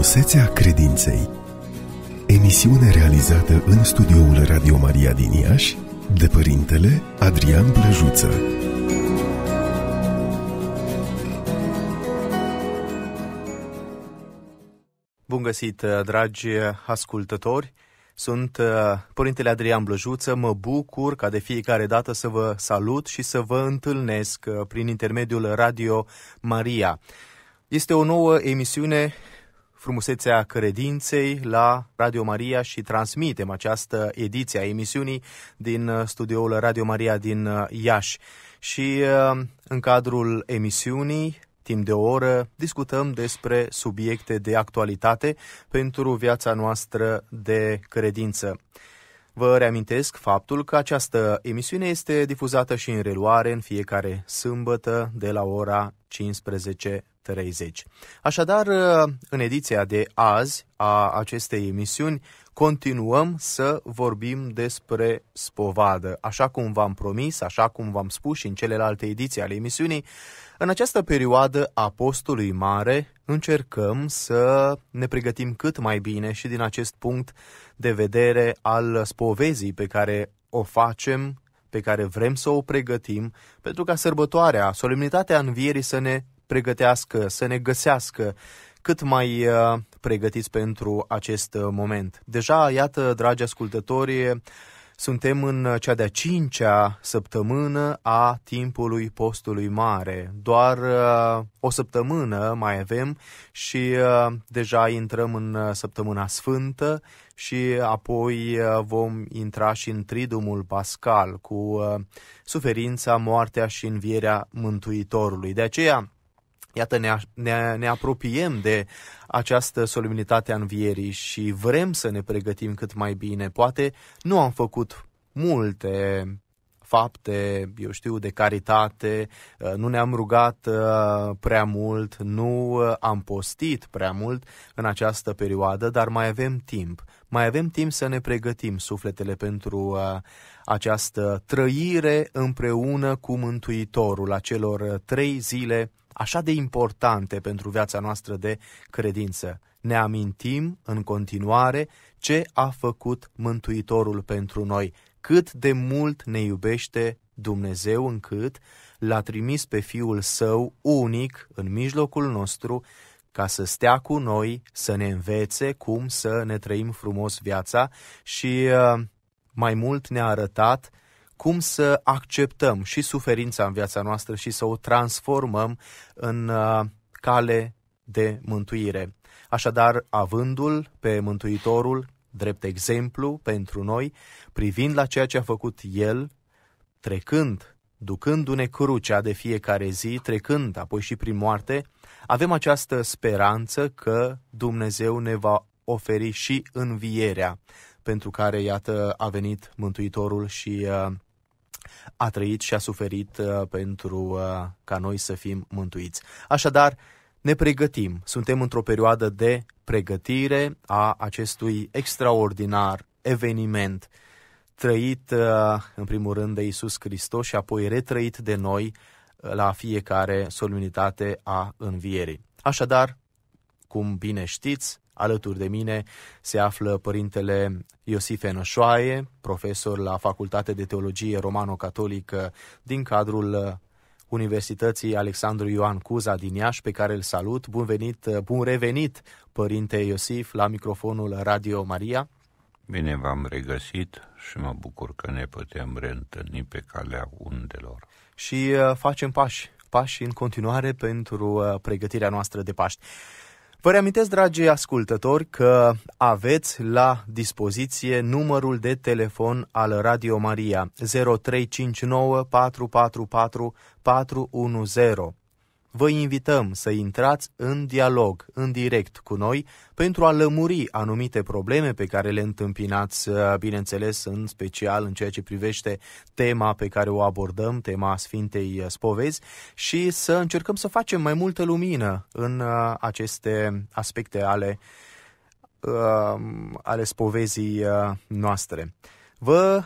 Frumusețea credinței Emisiune realizată în studioul Radio Maria din Iași de părintele Adrian Blăjuță. Bun găsit, dragi ascultători! Sunt uh, Părintele Adrian Blăjuță, mă bucur ca de fiecare dată să vă salut și să vă întâlnesc uh, prin intermediul Radio Maria. Este o nouă emisiune frumusețea credinței la Radio Maria și transmitem această ediție a emisiunii din uh, studioul Radio Maria din uh, Iași. Și uh, în cadrul emisiunii timp de o oră discutăm despre subiecte de actualitate pentru viața noastră de credință. Vă reamintesc faptul că această emisiune este difuzată și în reluare în fiecare sâmbătă de la ora 15 30. Așadar, uh, în ediția de azi a acestei emisiuni, continuăm să vorbim despre spovadă. Așa cum v-am promis, așa cum v-am spus și în celelalte ediții ale emisiunii, în această perioadă a postului mare încercăm să ne pregătim cât mai bine și din acest punct de vedere al spovezii pe care o facem pe care vrem să o pregătim pentru ca sărbătoarea, solemnitatea învierii să ne pregătească, să ne găsească cât mai uh, pregătiți pentru acest uh, moment. Deja, iată, dragi ascultători, suntem în cea de-a cincea săptămână a timpului postului mare. Doar uh, o săptămână mai avem și deja intrăm în săptămâna sfântă și apoi vom intra și în tridumul pascal cu suferința, moartea și învierea Mântuitorului. De aceea, Iată, ne, ne, ne apropiem de această solemnitate a învierii și vrem să ne pregătim cât mai bine. Poate nu am făcut multe fapte, eu știu, de caritate, uh, nu ne-am rugat uh, prea mult, nu uh, am postit prea mult în această perioadă, dar mai avem timp. Mai avem timp să ne pregătim sufletele pentru această trăire împreună cu Mântuitorul acelor trei zile așa de importante pentru viața noastră de credință. Ne amintim în continuare ce a făcut Mântuitorul pentru noi, cât de mult ne iubește Dumnezeu încât l-a trimis pe Fiul Său unic în mijlocul nostru ca să stea cu noi, să ne învețe cum să ne trăim frumos viața și uh, mai mult ne-a arătat cum să acceptăm și suferința în viața noastră și să o transformăm în uh, cale de mântuire. Așadar, avândul pe Mântuitorul drept exemplu pentru noi, privind la ceea ce a făcut El, trecând, ducându-ne crucea de fiecare zi, trecând apoi și prin moarte, avem această speranță că Dumnezeu ne va oferi și învierea, pentru care, iată, a venit Mântuitorul și uh, a trăit și a suferit uh, pentru uh, ca noi să fim mântuiți. Așadar, ne pregătim, suntem într-o perioadă de pregătire a acestui extraordinar eveniment trăit uh, în primul rând de Isus Hristos și apoi retrăit de noi la fiecare solemnitate a învierii. Așadar, cum bine știți, Alături de mine se află părintele Iosif Enoșoaie, profesor la Facultatea de Teologie Romano-Catolică din cadrul uh, Universității Alexandru Ioan Cuza din Iași, pe care îl salut. Bun venit, uh, bun revenit, părinte Iosif, la microfonul Radio Maria. Bine v-am regăsit și mă bucur că ne putem reîntâlni pe calea undelor. Și uh, facem pași, pași în continuare pentru pregătirea noastră de Paști. Vă reamintesc, dragi ascultători, că aveți la dispoziție numărul de telefon al Radio Maria 0359 444 410. Vă invităm să intrați în dialog, în direct cu noi, pentru a lămuri anumite probleme pe care le întâmpinați, uh, bineînțeles, în special în ceea ce privește tema pe care o abordăm, tema Sfintei Spovezi, și să încercăm să facem mai multă lumină în uh, aceste aspecte ale, uh, ale spovezii noastre. Vă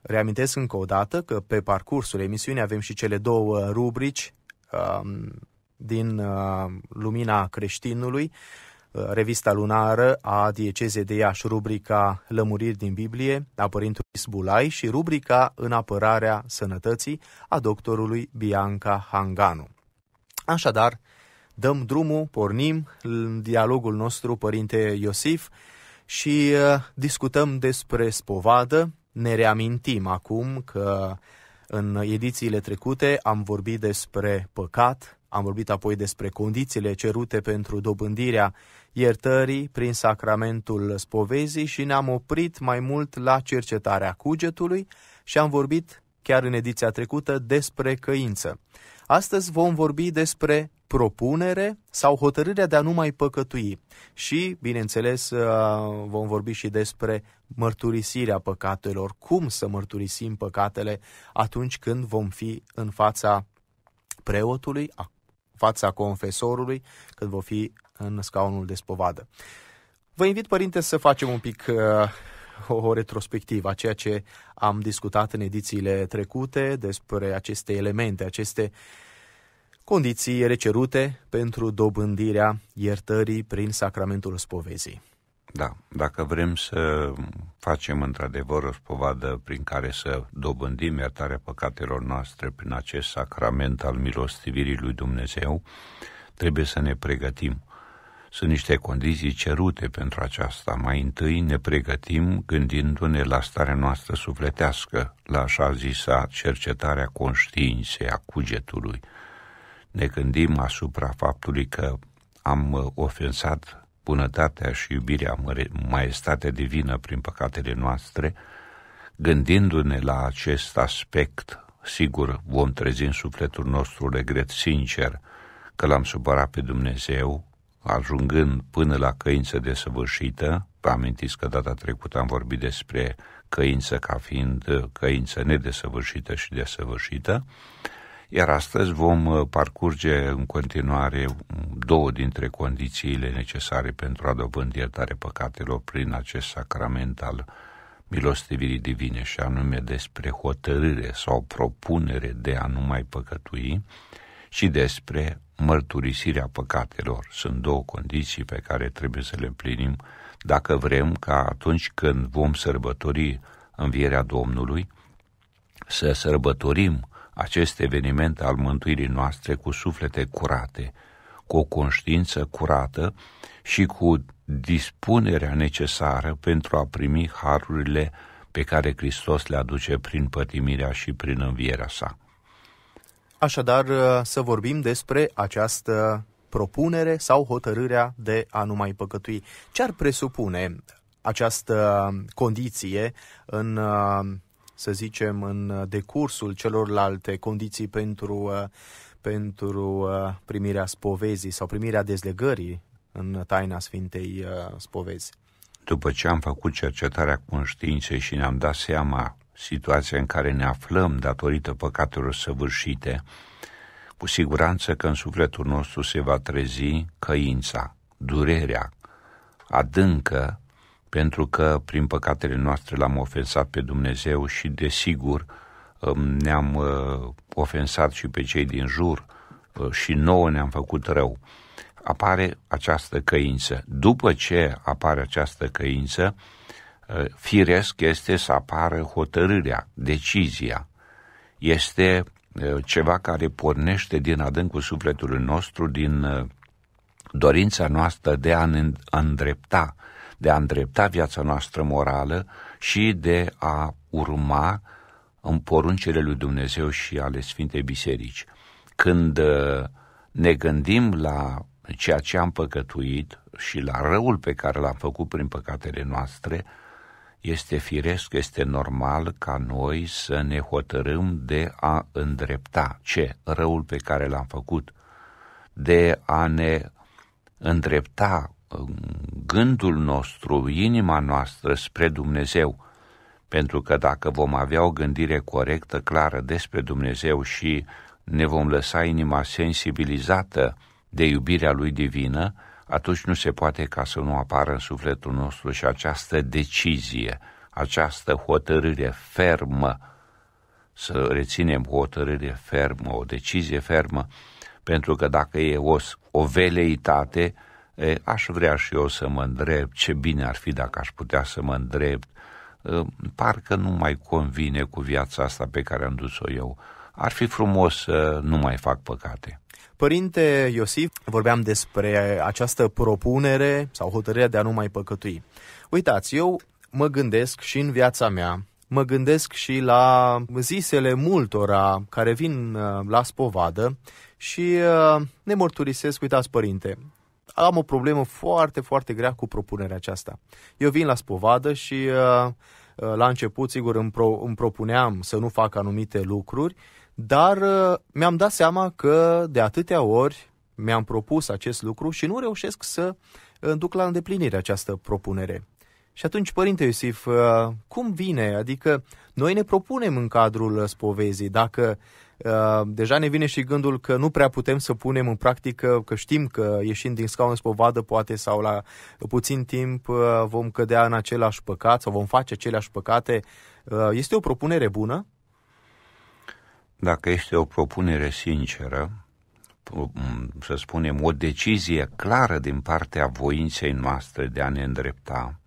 Reamintesc încă o dată că pe parcursul emisiunii avem și cele două rubrici Um, din uh, lumina creștinului, uh, revista lunară a Diecezei de Iași, rubrica Lămuriri din Biblie a părintului Sbulai și rubrica În apărarea sănătății a doctorului Bianca Hanganu. Așadar, dăm drumul, pornim în dialogul nostru, părinte Iosif, și uh, discutăm despre spovadă. Ne reamintim acum că în edițiile trecute am vorbit despre păcat, am vorbit apoi despre condițiile cerute pentru dobândirea iertării prin sacramentul spovezii și ne-am oprit mai mult la cercetarea cugetului și am vorbit chiar în ediția trecută despre căință. Astăzi vom vorbi despre propunere sau hotărârea de a nu mai păcătui. Și, bineînțeles, uh, vom vorbi și despre mărturisirea păcatelor, cum să mărturisim păcatele atunci când vom fi în fața preotului, fața confesorului, când vom fi în scaunul de spovadă. Vă invit, părinte, să facem un pic uh, o retrospectivă a ceea ce am discutat în edițiile trecute despre aceste elemente, aceste condiții recerute pentru dobândirea iertării prin sacramentul spovezii. Da, dacă vrem să facem într-adevăr o spovadă prin care să dobândim iertarea păcatelor noastre prin acest sacrament al milostivirii lui Dumnezeu, trebuie să ne pregătim sunt niște condiții cerute pentru aceasta. Mai întâi ne pregătim gândindu-ne la starea noastră sufletească, la așa zisa cercetarea conștiinței, a cugetului. Ne gândim asupra faptului că am uh, ofensat bunătatea și iubirea maestatea divină prin păcatele noastre, gândindu-ne la acest aspect, sigur vom trezi în sufletul nostru regret sincer că l-am supărat pe Dumnezeu, ajungând până la căință desăvârșită, vă amintiți că data trecută am vorbit despre căință ca fiind uh, căință nedesăvârșită și desăvârșită, iar astăzi vom uh, parcurge în continuare două dintre condițiile necesare pentru a dobândi iertare păcatelor prin acest sacrament al milostivirii divine și anume despre hotărâre sau propunere de a nu mai păcătui, și despre mărturisirea păcatelor. Sunt două condiții pe care trebuie să le împlinim dacă vrem ca atunci când vom sărbători învierea Domnului, să sărbătorim acest eveniment al mântuirii noastre cu suflete curate, cu o conștiință curată și cu dispunerea necesară pentru a primi harurile pe care Hristos le aduce prin pătimirea și prin învierea sa. Așadar, uh, să vorbim despre această propunere sau hotărârea de a nu mai păcătui. Ce ar presupune această condiție în, uh, să zicem, în decursul celorlalte condiții pentru, uh, pentru primirea spovezii sau primirea dezlegării în taina Sfintei Spovezi? După ce am făcut cercetarea conștiinței și ne-am dat seama situația în care ne aflăm datorită păcatelor săvârșite, cu siguranță că în sufletul nostru se va trezi căința, durerea adâncă, pentru că prin păcatele noastre l-am ofensat pe Dumnezeu și, desigur, ne-am ă, ofensat și pe cei din jur ă, și nouă ne-am făcut rău. Apare această căință. După ce apare această căință, firesc este să apară hotărârea, decizia. Este ceva care pornește din adâncul sufletului nostru, din dorința noastră de a ne îndrepta, de a îndrepta viața noastră morală și de a urma în poruncele lui Dumnezeu și ale Sfintei Biserici. Când ne gândim la ceea ce am păcătuit și la răul pe care l-am făcut prin păcatele noastre, este firesc, este normal ca noi să ne hotărâm de a îndrepta ce? Răul pe care l-am făcut, de a ne îndrepta uh, gândul nostru, inima noastră spre Dumnezeu. Pentru că dacă vom avea o gândire corectă, clară despre Dumnezeu și ne vom lăsa inima sensibilizată de iubirea Lui divină, atunci nu se poate ca să nu apară în sufletul nostru și această decizie, această hotărâre fermă, să reținem o hotărâre fermă, o decizie fermă, pentru că dacă e o, o veleitate, e, aș vrea și eu să mă îndrept, ce bine ar fi dacă aș putea să mă îndrept, e, parcă nu mai convine cu viața asta pe care am dus-o eu. Ar fi frumos să nu mai fac păcate. Părinte Iosif, vorbeam despre această propunere sau hotărârea de a nu mai păcătui. Uitați, eu mă gândesc și în viața mea, mă gândesc și la zisele multora care vin uh, la spovadă și uh, ne mărturisesc, uitați părinte, am o problemă foarte, foarte grea cu propunerea aceasta. Eu vin la spovadă și uh, la început, sigur, îmi, pro, îmi propuneam să nu fac anumite lucruri dar uh, mi-am dat seama că de atâtea ori mi-am propus acest lucru și nu reușesc să uh, duc la îndeplinire această propunere. Și atunci, Părinte Iosif, uh, cum vine? Adică noi ne propunem în cadrul spovezii, dacă deja ne vine și gândul că nu prea putem să punem în practică, că știm că ieșind din scaun spovadă poate sau la puțin timp vom cădea în același păcat sau vom face aceleași păcate, este o propunere bună? dacă este o propunere sinceră, să spunem, o decizie clară din partea voinței noastre de a ne îndrepta,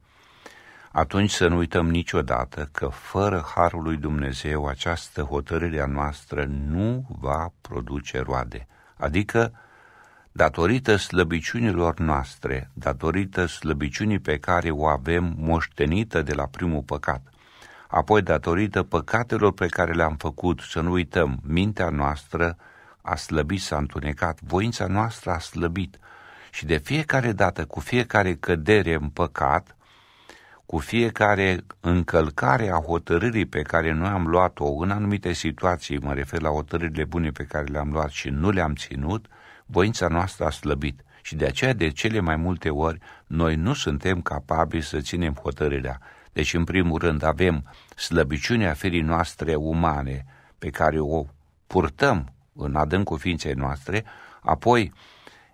atunci să nu uităm niciodată că fără harul lui Dumnezeu această hotărâre a noastră nu va produce roade. Adică, datorită slăbiciunilor noastre, datorită slăbiciunii pe care o avem moștenită de la primul păcat, apoi datorită păcatelor pe care le-am făcut, să nu uităm, mintea noastră a slăbit, s-a întunecat, voința noastră a slăbit și de fiecare dată, cu fiecare cădere în păcat, cu fiecare încălcare a hotărârii pe care noi am luat-o în anumite situații, mă refer la hotărârile bune pe care le-am luat și nu le-am ținut, voința noastră a slăbit. Și de aceea, de cele mai multe ori, noi nu suntem capabili să ținem hotărârea. Deci, în primul rând, avem slăbiciunea firii noastre umane pe care o purtăm în adâncul ființei noastre, apoi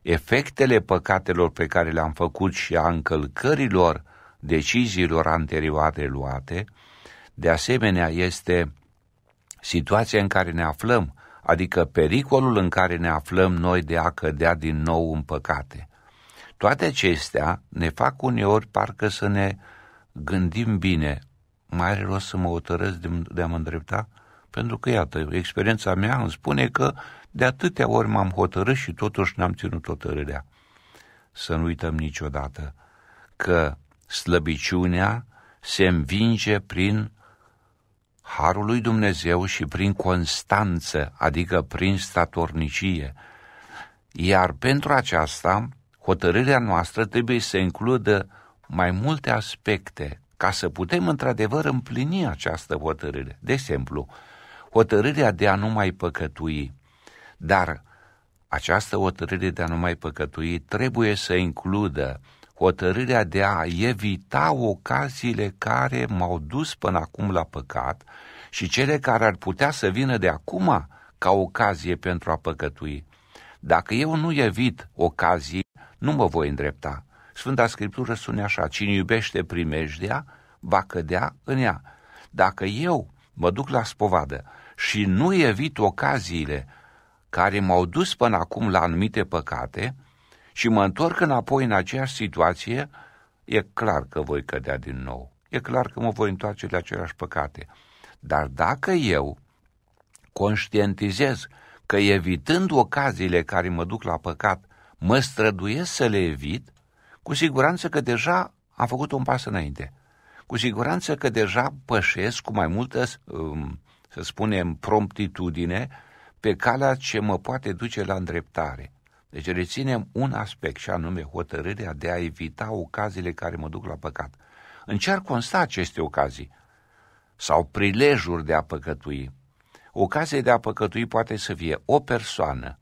efectele păcatelor pe care le-am făcut și a încălcărilor deciziilor anterioare luate, de asemenea este situația în care ne aflăm, adică pericolul în care ne aflăm noi de a cădea din nou în păcate. Toate acestea ne fac uneori parcă să ne gândim bine, mai are rost să mă hotărăsc de, de a mă îndrepta? Pentru că, iată, experiența mea îmi spune că de atâtea ori m-am hotărât și totuși n-am ținut hotărârea. Să nu uităm niciodată că slăbiciunea se învinge prin harul lui Dumnezeu și prin constanță, adică prin statornicie. Iar pentru aceasta, hotărârea noastră trebuie să includă mai multe aspecte ca să putem într-adevăr împlini această hotărâre. De exemplu, hotărârea de a nu mai păcătui. Dar această hotărâre de a nu mai păcătui trebuie să includă hotărârea de a evita ocaziile care m-au dus până acum la păcat și cele care ar putea să vină de acum ca ocazie pentru a păcătui. Dacă eu nu evit ocazii, nu mă voi îndrepta. Sfânta Scriptură sună așa, cine iubește primejdea, va cădea în ea. Dacă eu mă duc la spovadă și nu evit ocaziile care m-au dus până acum la anumite păcate și mă întorc înapoi în aceeași situație, e clar că voi cădea din nou. E clar că mă voi întoarce la aceleași păcate. Dar dacă eu conștientizez că evitând ocaziile care mă duc la păcat, mă străduiesc să le evit, cu siguranță că deja am făcut un pas înainte. Cu siguranță că deja pășesc cu mai multă, um, să spunem, promptitudine pe calea ce mă poate duce la îndreptare. Deci reținem un aspect și anume hotărârea de a evita ocaziile care mă duc la păcat. Încerc consta aceste ocazii sau prilejuri de a păcătui. Ocazie de a păcătui poate să fie o persoană,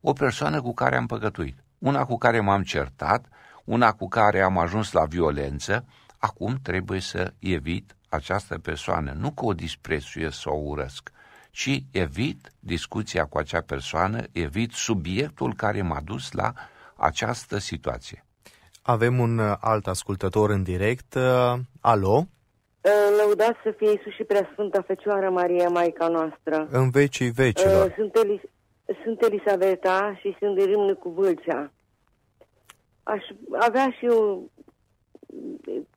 o persoană cu care am păcătuit, una cu care m-am certat una cu care am ajuns la violență, acum trebuie să evit această persoană, nu că o disprețuiesc sau o urăsc, ci evit discuția cu acea persoană, evit subiectul care m-a dus la această situație. Avem un uh, alt ascultător în direct. Uh, alo? Uh, lăudați să fie Iisus și Preasfânta Fecioară Maria, Maica noastră. În vecii vecilor. Sunt, Elis- sunt Elisaveta și sunt de Râmnă cu Vâlcea aș avea și eu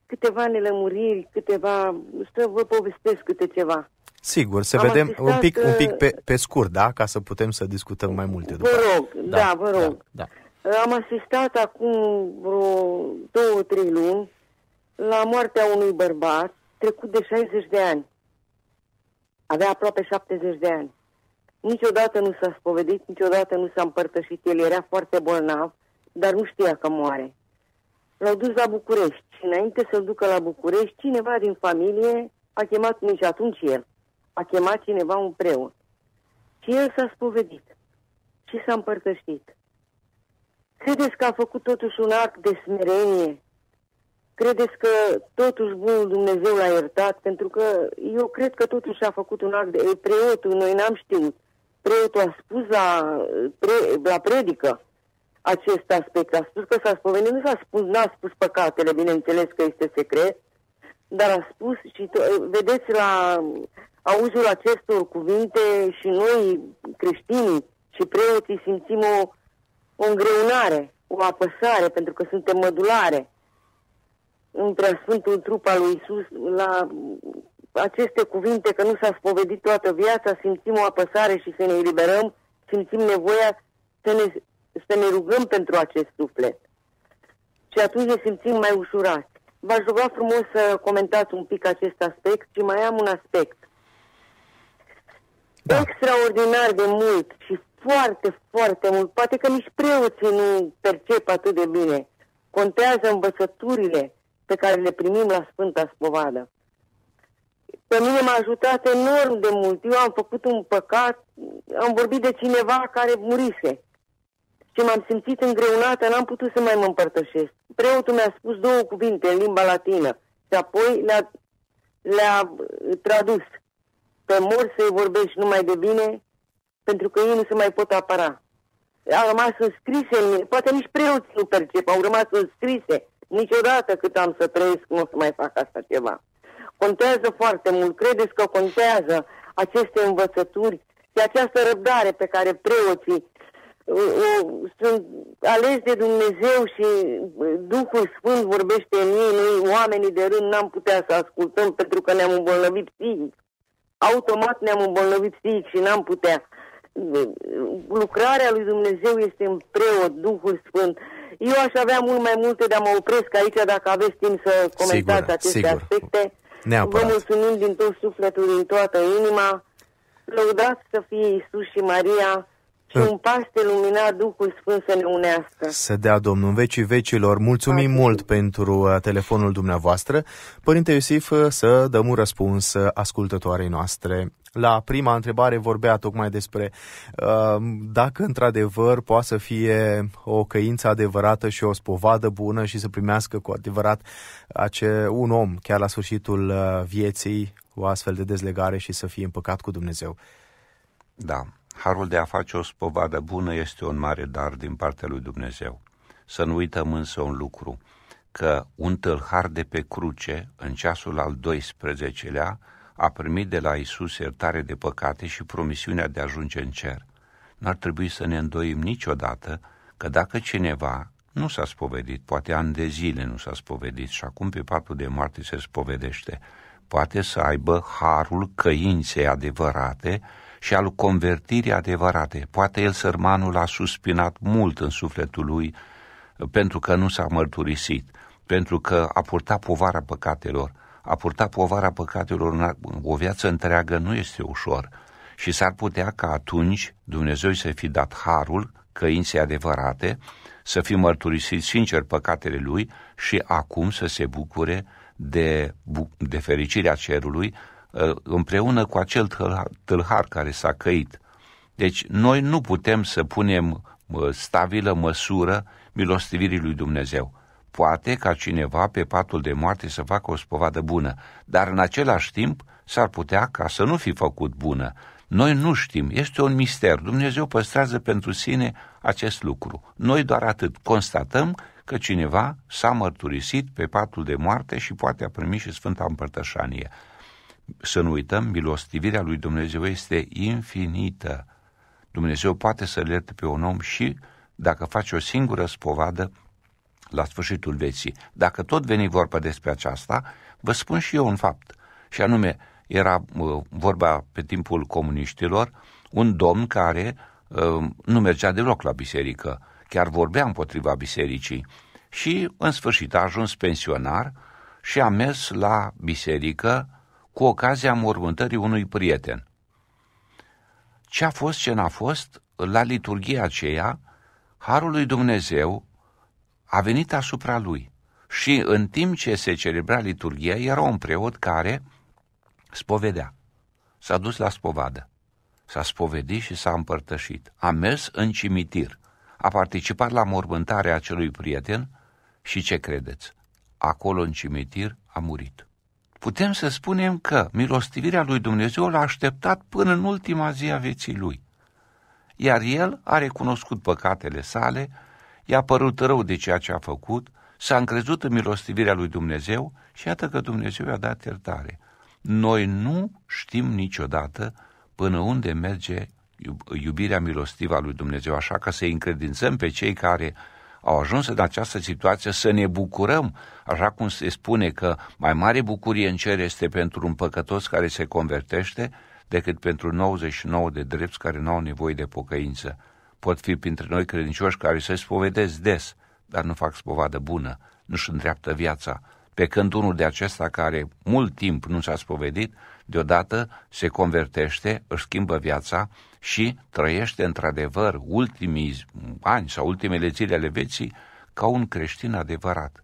câteva nelămuriri, câteva... să vă povestesc câte ceva. Sigur, să Am vedem asistat, un pic, un pic uh, pe, pe scurt, da? Ca să putem să discutăm mai multe. După. Vă rog, da, da vă da, rog. Da, da. Am asistat acum vreo două, trei luni la moartea unui bărbat trecut de 60 de ani. Avea aproape 70 de ani. Niciodată nu s-a spovedit, niciodată nu s-a împărtășit. El era foarte bolnav dar nu știa că moare. L-au dus la București și înainte să-l ducă la București, cineva din familie a chemat, nici atunci el, a chemat cineva un preot. Și el s-a spovedit și s-a împărtășit. Credeți că a făcut totuși un act de smerenie? Credeți că totuși bunul Dumnezeu l-a iertat? Pentru că eu cred că totuși a făcut un act de... E preotul, noi n-am știut. Preotul a spus la, pre, la predică acest aspect. A spus că s-a spovedit. nu s-a spus, n-a spus păcatele, bineînțeles că este secret, dar a spus și, vedeți, la auzul acestor cuvinte și noi, creștinii și preoții, simțim o, o îngreunare, o apăsare, pentru că suntem mădulare în preasfântul trup al lui Isus, la aceste cuvinte că nu s-a spovedit toată viața, simțim o apăsare și să ne eliberăm, simțim nevoia să ne să ne rugăm pentru acest suflet. Și atunci ne simțim mai ușurați. V-aș ruga frumos să comentați un pic acest aspect și mai am un aspect. Da. Extraordinar de mult și foarte, foarte mult, poate că nici preoții nu percep atât de bine, contează învățăturile pe care le primim la Sfânta Spovadă. Pe mine m-a ajutat enorm de mult. Eu am făcut un păcat, am vorbit de cineva care murise și m-am simțit îngreunată, n-am putut să mai mă împărtășesc. Preotul mi-a spus două cuvinte în limba latină și apoi le-a, le-a uh, tradus. Pe mor să-i vorbești numai de bine, pentru că ei nu se mai pot apăra. Au rămas înscrise în mine, poate nici preoții nu percep, au rămas înscrise. Niciodată cât am să trăiesc, nu o să mai fac asta ceva. Contează foarte mult, credeți că contează aceste învățături și această răbdare pe care preoții o, sunt ales de Dumnezeu și Duhul Sfânt vorbește în ei, noi oamenii de rând n-am putea să ascultăm pentru că ne-am îmbolnăvit psihic. Automat ne-am îmbolnăvit psihic și n-am putea. Lucrarea lui Dumnezeu este în preot, Duhul Sfânt. Eu aș avea mult mai multe, dar mă opresc aici dacă aveți timp să comentați sigur, aceste sigur. aspecte. Neapărat. Vă mulțumim din tot sufletul, din toată inima. Lăudați să fie Isus și Maria și în Paște lumina Duhul Sfânt să ne unească. Să dea Domnul în vecii vecilor. Mulțumim Amin. mult pentru uh, telefonul dumneavoastră. Părinte Iosif, uh, să dăm un răspuns uh, ascultătoarei noastre. La prima întrebare vorbea tocmai despre uh, dacă într-adevăr poate să fie o căință adevărată și o spovadă bună și să primească cu adevărat ace- un om chiar la sfârșitul vieții o astfel de dezlegare și să fie împăcat cu Dumnezeu. Da. Harul de a face o spovadă bună este un mare dar din partea lui Dumnezeu. Să nu uităm însă un lucru, că un tâlhar de pe cruce, în ceasul al 12-lea, a primit de la Isus iertare de păcate și promisiunea de a ajunge în cer. N-ar trebui să ne îndoim niciodată că dacă cineva nu s-a spovedit, poate ani de zile nu s-a spovedit și acum pe patul de moarte se spovedește, poate să aibă harul căinței adevărate și al convertirii adevărate. Poate el, sărmanul, a suspinat mult în sufletul lui uh, pentru că nu s-a mărturisit, pentru că a purtat povara păcatelor. A purtat povara păcatelor o viață întreagă nu este ușor și s-ar putea ca atunci Dumnezeu să fi dat harul căinței adevărate, să fi mărturisit sincer păcatele lui și acum să se bucure de, de fericirea cerului Uh, împreună cu acel tâlhar care s-a căit. Deci noi nu putem să punem uh, stabilă măsură milostivirii lui Dumnezeu. Poate ca cineva pe patul de moarte să facă o spovadă bună, dar în același timp s-ar putea ca să nu fi făcut bună. Noi nu știm, este un mister. Dumnezeu păstrează pentru sine acest lucru. Noi doar atât constatăm că cineva s-a mărturisit pe patul de moarte și poate a primit și Sfânta Împărtășanie. Să nu uităm, milostivirea lui Dumnezeu este infinită. Dumnezeu poate să-l ierte pe un om și dacă face o singură spovadă la sfârșitul vieții. Dacă tot veni vorba despre aceasta, vă spun și eu un fapt. Și anume, era uh, vorba pe timpul comuniștilor, un domn care uh, nu mergea deloc la biserică, chiar vorbea împotriva bisericii. Și, în sfârșit, a ajuns pensionar și a mers la biserică cu ocazia mormântării unui prieten. Ce a fost, ce n-a fost, la liturghia aceea, Harul lui Dumnezeu a venit asupra lui și în timp ce se celebra liturghia era un preot care spovedea. S-a dus la spovadă, s-a spovedit și s-a împărtășit. A mers în cimitir, a participat la mormântarea acelui prieten și ce credeți? Acolo în cimitir a murit putem să spunem că milostivirea lui Dumnezeu l-a așteptat până în ultima zi a vieții lui. Iar el a recunoscut păcatele sale, i-a părut rău de ceea ce a făcut, s-a încrezut în milostivirea lui Dumnezeu și iată că Dumnezeu i-a dat iertare. Noi nu știm niciodată până unde merge iubirea milostivă a lui Dumnezeu, așa că să încredințăm pe cei care au ajuns în această situație să ne bucurăm, așa cum se spune că mai mare bucurie în cer este pentru un păcătos care se convertește decât pentru 99 de drepți care nu au nevoie de pocăință. Pot fi printre noi credincioși care se spovedesc des, dar nu fac spovadă bună, nu-și îndreaptă viața, pe când unul de acesta care mult timp nu s-a spovedit, deodată se convertește, își schimbă viața și trăiește într-adevăr ultimii ani sau ultimele zile ale vieții ca un creștin adevărat.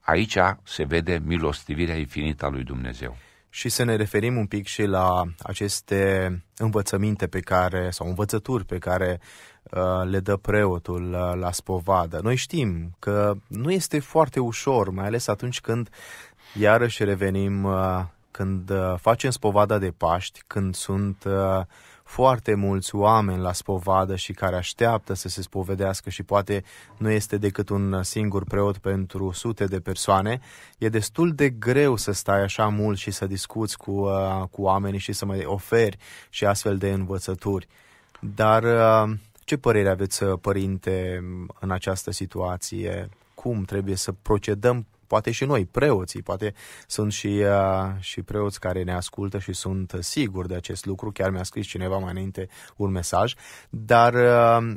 Aici se vede milostivirea infinită a lui Dumnezeu. Și să ne referim un pic și la aceste învățăminte pe care, sau învățături pe care Uh, le dă preotul la, spovadă. Noi știm că nu este foarte ușor, mai ales atunci când iarăși revenim, uh, când uh, facem spovada de Paști, când sunt foarte mulți oameni la spovadă și care așteaptă să se spovedească și poate nu este decât un singur preot pentru sute de persoane, e destul de greu să stai așa mult și să discuți cu, cu oamenii și să mai oferi și astfel de învățături. Dar ce părere aveți, uh, părinte, în această situație? Cum trebuie să procedăm poate și noi, preoții, poate sunt și, uh, și preoți care ne ascultă și sunt siguri de acest lucru, chiar mi-a scris cineva mai înainte un mesaj, dar uh,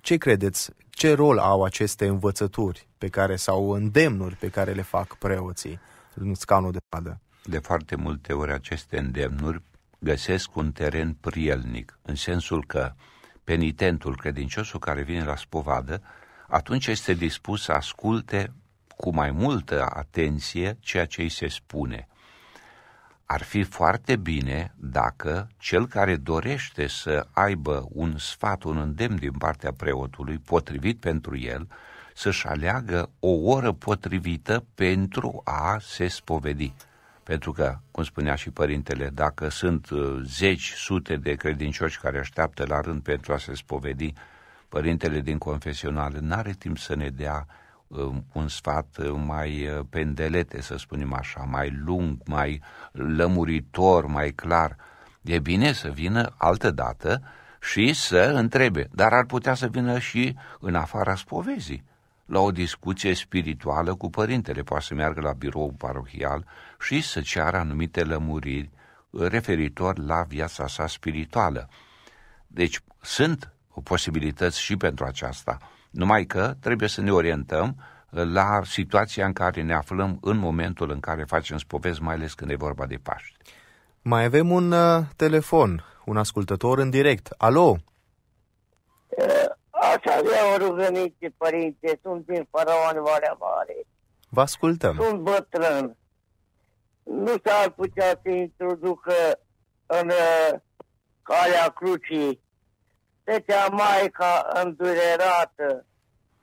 ce credeți, ce rol au aceste învățături pe care sau îndemnuri pe care le fac preoții în scanul de padă? De foarte multe ori aceste îndemnuri găsesc un teren prielnic, în sensul că penitentul, credinciosul care vine la spovadă, atunci este dispus să asculte cu mai multă atenție ceea ce îi se spune. Ar fi foarte bine dacă cel care dorește să aibă un sfat, un îndemn din partea preotului, potrivit pentru el, să-și aleagă o oră potrivită pentru a se spovedi. Pentru că, cum spunea și părintele, dacă sunt uh, zeci, sute de credincioși care așteaptă la rând pentru a se spovedi, părintele din confesional nu are timp să ne dea uh, un sfat uh, mai pendelete, să spunem așa, mai lung, mai lămuritor, mai clar. E bine să vină altă dată și să întrebe, dar ar putea să vină și în afara spovezii la o discuție spirituală cu părintele, poate să meargă la birou parohial și să ceară anumite lămuriri uh, referitor la viața sa spirituală. Deci sunt posibilități și pentru aceasta, numai că trebuie să ne orientăm uh, la situația în care ne aflăm în momentul în care facem spovezi, mai ales când e vorba de Paști. Mai avem un uh, telefon, un ascultător în direct. Alo! Uh, Așa, de o rugăminte, părinte, sunt din Faraon Valea Mare. Vă ascultăm. Sunt bătrân. Nu s-ar putea să introducă în uh, calea crucii Fetea Maica îndurerată,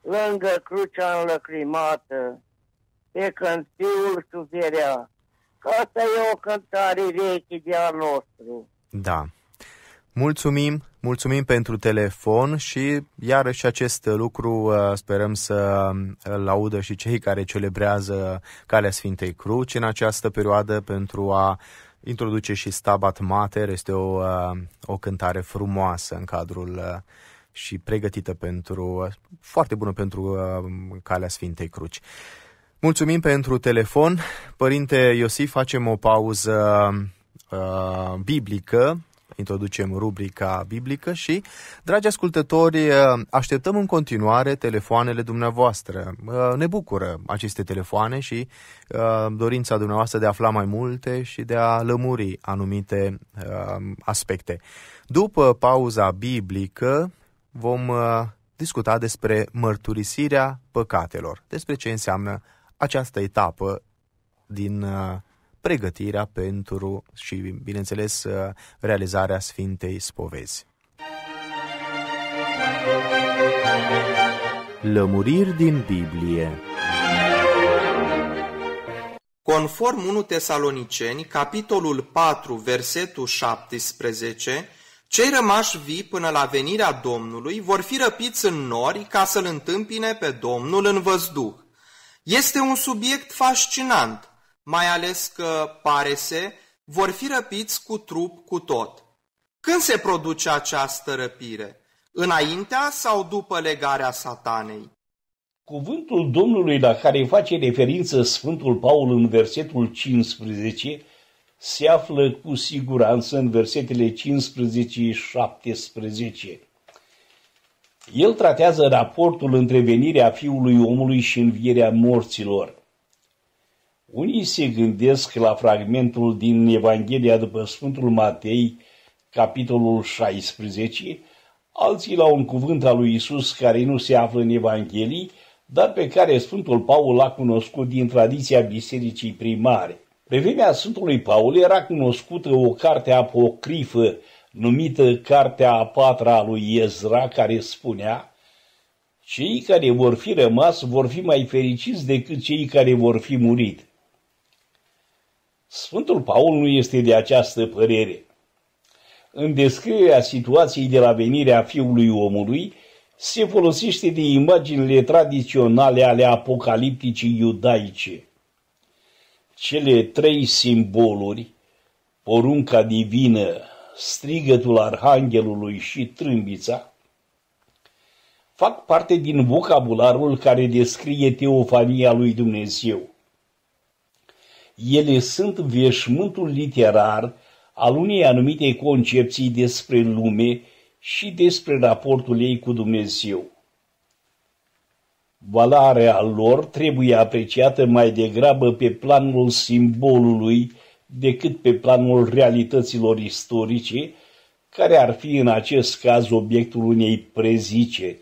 lângă crucea înlăcrimată, pe când fiul suferea. Că asta e o cântare veche de al nostru. Da. Mulțumim Mulțumim pentru telefon și iarăși acest lucru uh, sperăm să um, îl audă și cei care celebrează Calea Sfintei Cruci în această perioadă pentru a introduce și Stabat Mater. Este o, uh, o cântare frumoasă în cadrul uh, și pregătită pentru, foarte bună pentru Calea Sfintei Cruci. Mulțumim pentru telefon. Părinte Iosif, facem o pauză uh, biblică introducem rubrica biblică și, dragi ascultători, eh, așteptăm în continuare telefoanele dumneavoastră. Eh, ne bucură aceste telefoane și eh, dorința dumneavoastră de a afla mai multe și de a lămuri anumite aspecte. După pauza biblică, vom discuta despre mărturisirea păcatelor, despre ce înseamnă această etapă din pregătirea pentru și, bineînțeles, uh, realizarea Sfintei Spovezi. Lămuriri din Biblie Conform 1 Tesaloniceni, capitolul 4, versetul 17, cei rămași vii până la venirea Domnului vor fi răpiți în nori ca să-L întâmpine pe Domnul în văzduh. Este un subiect fascinant – mai ales că, pare se, vor fi răpiți cu trup cu tot. Când se produce această răpire? Înaintea sau după legarea satanei? Cuvântul Domnului la care face referință Sfântul Paul în versetul 15 se află cu siguranță în versetele 15 și 17. El tratează raportul între venirea Fiului Omului și învierea morților. Unii se gândesc la fragmentul din Evanghelia după Sfântul Matei, capitolul 16, alții la un cuvânt al lui Isus care nu se află în Evanghelii, dar pe care Sfântul Paul l-a cunoscut din tradiția bisericii primare. Pe vremea Sfântului Paul era cunoscută o carte apocrifă numită Cartea a patra a lui Ezra, care spunea Cei care vor fi rămas vor fi mai fericiți decât cei care vor fi murit. Sfântul Paul nu este de această părere. În descrierea situației de la venirea Fiului Omului, se folosește de imaginile tradiționale ale apocalipticii iudaice. Cele trei simboluri, porunca divină, strigătul arhanghelului și trâmbița, fac parte din vocabularul care descrie teofania lui Dumnezeu. Ele sunt veșmântul literar al unei anumite concepții despre lume și despre raportul ei cu Dumnezeu. Valoarea lor trebuie apreciată mai degrabă pe planul simbolului decât pe planul realităților istorice, care ar fi în acest caz obiectul unei preziceri.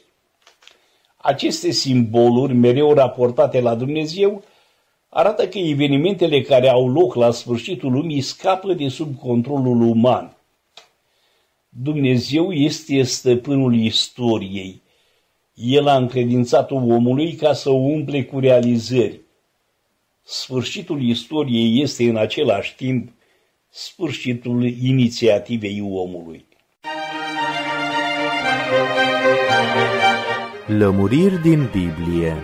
Aceste simboluri, mereu raportate la Dumnezeu, arată că evenimentele care au loc la sfârșitul lumii scapă de sub controlul uman. Dumnezeu este stăpânul istoriei. El a încredințat-o omului ca să o umple cu realizări. Sfârșitul istoriei este în același timp sfârșitul inițiativei omului. Lămuriri din Biblie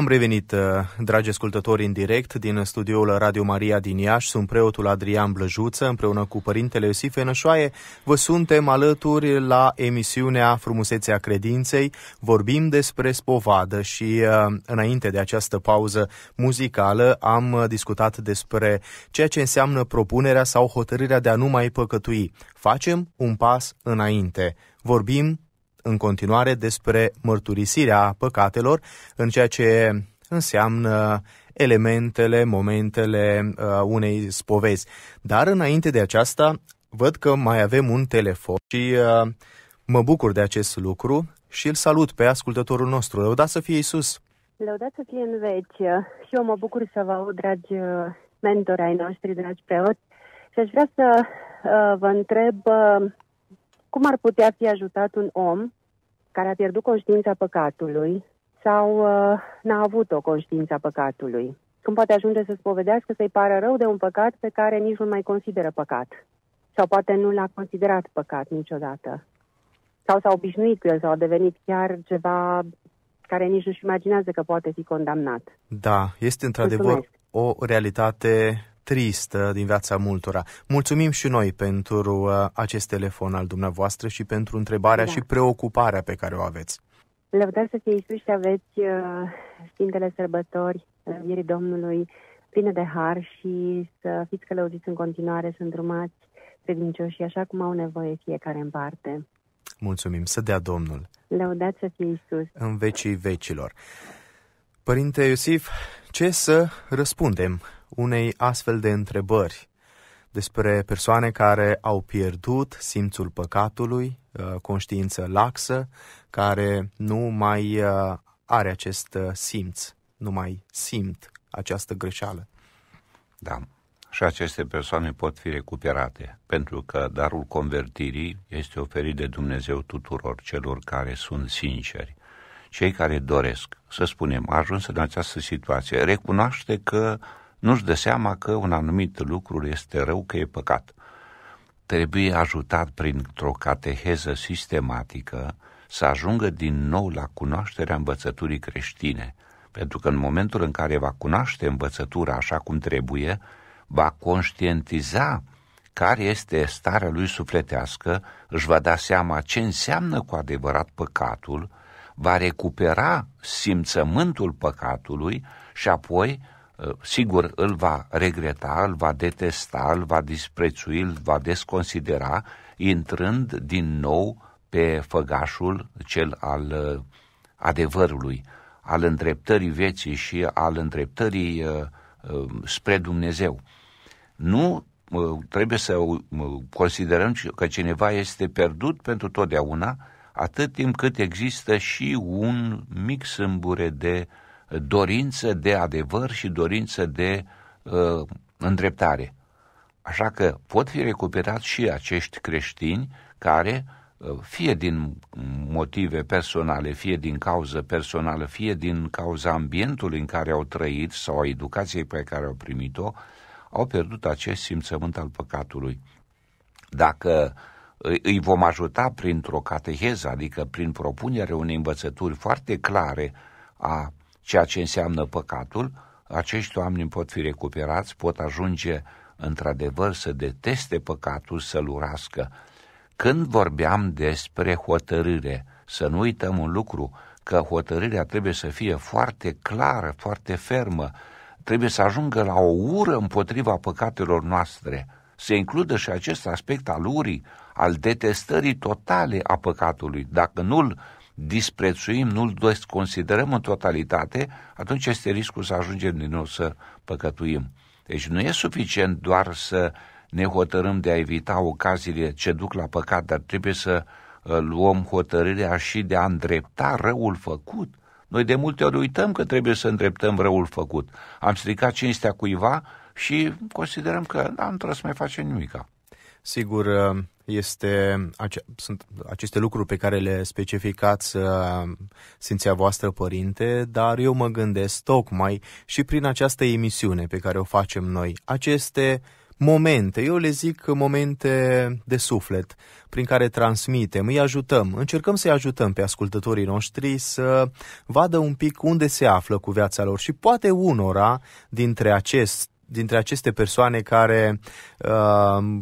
Am revenit, uh, dragi ascultători, în direct din studioul Radio Maria din Iași. Sunt preotul Adrian Blăjuță, împreună cu părintele Iosif Enășoaie. Vă suntem alături la emisiunea Frumusețea Credinței. Vorbim despre spovadă și uh, înainte de această pauză muzicală am uh, discutat despre ceea ce înseamnă propunerea sau hotărârea de a nu mai păcătui. Facem un pas înainte. Vorbim în continuare despre mărturisirea păcatelor în ceea ce înseamnă elementele, momentele uh, unei spovezi. Dar înainte de aceasta, văd că mai avem un telefon și uh, mă bucur de acest lucru și îl salut pe ascultătorul nostru. Lăudați să fie Iisus! Lăudați să fie în veci! Și eu mă bucur să vă aud, dragi uh, mentori ai noștri, dragi preoți, și aș vrea să uh, vă întreb uh, cum ar putea fi ajutat un om care a pierdut conștiința păcatului sau uh, n-a avut o conștiință a păcatului. Cum poate ajunge să spovedească, să-i pară rău de un păcat pe care nici nu mai consideră păcat. Sau poate nu l-a considerat păcat niciodată. Sau s-a obișnuit cu el, sau a devenit chiar ceva care nici nu-și imaginează că poate fi condamnat. Da, este într-adevăr Mulțumesc. o realitate tristă din viața multora. Mulțumim și noi pentru uh, acest telefon al dumneavoastră și pentru întrebarea da. și preocuparea pe care o aveți. Lăudați să fie Iisus și aveți uh, Sfintele Sărbători, Învierii Domnului, pline de har și să fiți călăuziți în continuare, să îndrumați credincioșii așa cum au nevoie fiecare în parte. Mulțumim, să dea Domnul. Lăudați să fie Iisus. În vecii vecilor. Părinte Iosif, ce să răspundem unei astfel de întrebări despre persoane care au pierdut simțul păcatului, uh, conștiință laxă, care nu mai uh, are acest uh, simț, nu mai simt această greșeală. Da. Și aceste persoane pot fi recuperate, pentru că darul convertirii este oferit de Dumnezeu tuturor celor care sunt sinceri. Cei care doresc, să spunem, ajuns în această situație, recunoaște că nu-și dă seama că un anumit lucru este rău, că e păcat. Trebuie ajutat printr-o cateheză sistematică să ajungă din nou la cunoașterea învățăturii creștine, pentru că în momentul în care va cunoaște învățătura așa cum trebuie, va conștientiza care este starea lui sufletească, își va da seama ce înseamnă cu adevărat păcatul, va recupera simțământul păcatului și apoi Eh, sigur îl va regreta, îl va detesta, îl va disprețui, îl va desconsidera, intrând din nou pe făgașul cel al eh, adevărului, al îndreptării vieții și al îndreptării eh, spre Dumnezeu. Nu trebuie să considerăm că cineva este pierdut pentru totdeauna, atât timp cât există și un mic sâmbure de uh, dorință de adevăr și dorință de uh, îndreptare. Așa că pot fi recuperați și acești creștini care, uh, fie din motive personale, fie din cauză personală, fie din cauza ambientului în care au trăit sau a educației pe care au primit-o, au pierdut acest simțământ al păcatului. Dacă uh, îi vom ajuta printr-o cateheză, adică prin propunerea unei învățături foarte clare a ceea ce înseamnă păcatul, acești oameni pot fi recuperați, pot ajunge într-adevăr să deteste păcatul, să-l urască. Când vorbeam despre hotărâre, să nu uităm un lucru, că hotărârea trebuie să fie foarte clară, foarte fermă, trebuie să ajungă la o ură împotriva păcatelor noastre, să includă și acest aspect al urii, al detestării totale a păcatului. Dacă nu-l disprețuim, nu-l considerăm în totalitate, atunci este riscul să ajungem din nou să păcătuim. Deci nu e suficient doar să ne hotărâm de a evita ocaziile ce duc la păcat, dar trebuie să uh, luăm hotărârea și de a îndrepta răul făcut. Noi de multe ori uităm că trebuie să îndreptăm răul făcut. Am stricat cinstea cuiva și considerăm că da, nu trebuie să mai facem nimica. Sigur, uh, este, ace- sunt aceste lucruri pe care le specificați uh, Sfinția voastră, părinte, dar eu mă gândesc tocmai și prin această emisiune pe care o facem noi, aceste momente, eu le zic momente de suflet, prin care transmitem, îi ajutăm, încercăm să-i ajutăm pe ascultătorii noștri să vadă un pic unde se află cu viața lor și poate unora dintre acest dintre aceste persoane care uh,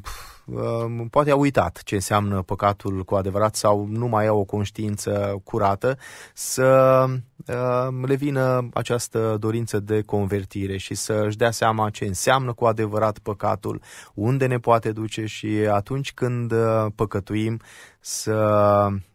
Ehm, poate a uitat ce înseamnă păcatul cu adevărat sau nu mai au o conștiință curată, să ehm, le vină această dorință de convertire și să-și dea seama ce înseamnă cu adevărat păcatul, unde ne poate duce și atunci când eh, păcătuim să